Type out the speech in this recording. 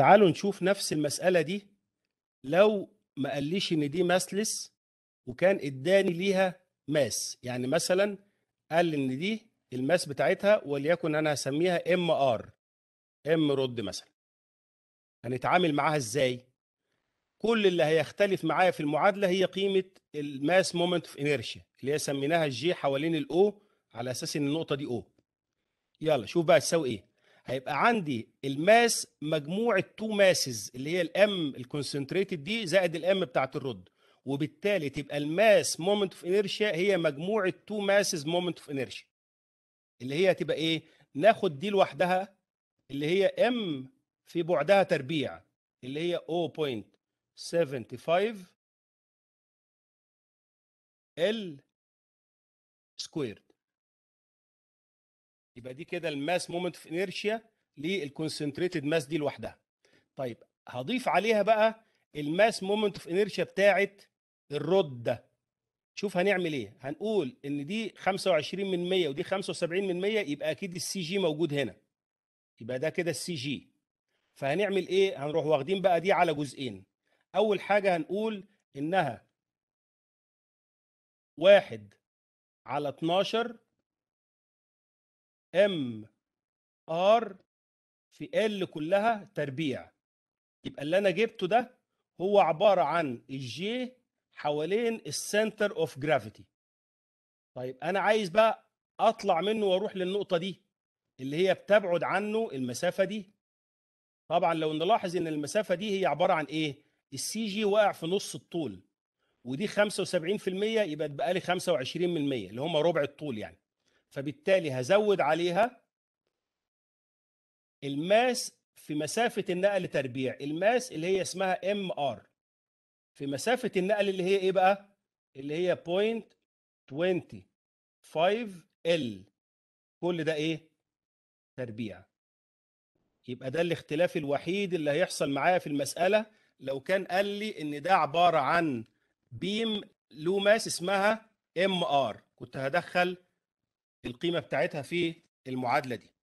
تعالوا نشوف نفس المسألة دي لو ما قاليش إن دي ماسلس وكان إداني ليها ماس يعني مثلا قال إن دي الماس بتاعتها وليكن أنا هسميها ام ار ام رد مثلا هنتعامل معاها إزاي؟ كل اللي هيختلف معايا في المعادله هي قيمه الماس مومنت اوف انيرشيا اللي هي سميناها الجي حوالين الاو على اساس ان النقطه دي او يلا شوف بقى تساوي ايه هيبقى عندي الماس مجموعه التو ماسز اللي هي الام الكونسنتريتد دي زائد الام بتاعت الرد وبالتالي تبقى الماس مومنت اوف انيرشيا هي مجموعه التو ماسز مومنت اوف انيرشيا اللي هي هتبقى ايه ناخد دي لوحدها اللي هي ام في بعدها تربيع اللي هي 0.75 ال سكوير يبقى دي كده الماس مومنت اوف انيرشيا للكونسنتريتد ماس دي لوحدها طيب هضيف عليها بقى الماس مومنت اوف انيرشيا بتاعه الرد ده شوف هنعمل ايه هنقول ان دي 25 من 100 ودي 75 من 100 يبقى اكيد السي جي موجود هنا يبقى ده كده السي جي فهنعمل ايه هنروح واخدين بقى دي على جزئين اول حاجه هنقول انها واحد على 12 ام ار في ال كلها تربيع يبقى اللي انا جبته ده هو عباره عن الجي حوالين السنتر اوف جرافيتي طيب انا عايز بقى اطلع منه واروح للنقطه دي اللي هي بتبعد عنه المسافه دي طبعا لو نلاحظ ان المسافه دي هي عباره عن ايه السي جي واقع في نص الطول ودي 75% يبقى تبقى لي 25% اللي هم ربع الطول يعني فبالتالي هزود عليها الماس في مسافه النقل تربيع الماس اللي هي اسمها ام ار في مسافه النقل اللي هي ايه بقى اللي هي 25 ال كل ده ايه تربيع يبقى ده الاختلاف الوحيد اللي هيحصل معايا في المساله لو كان قال لي ان ده عباره عن بيم له ماس اسمها ام ار كنت هدخل القيمه بتاعتها في المعادله دي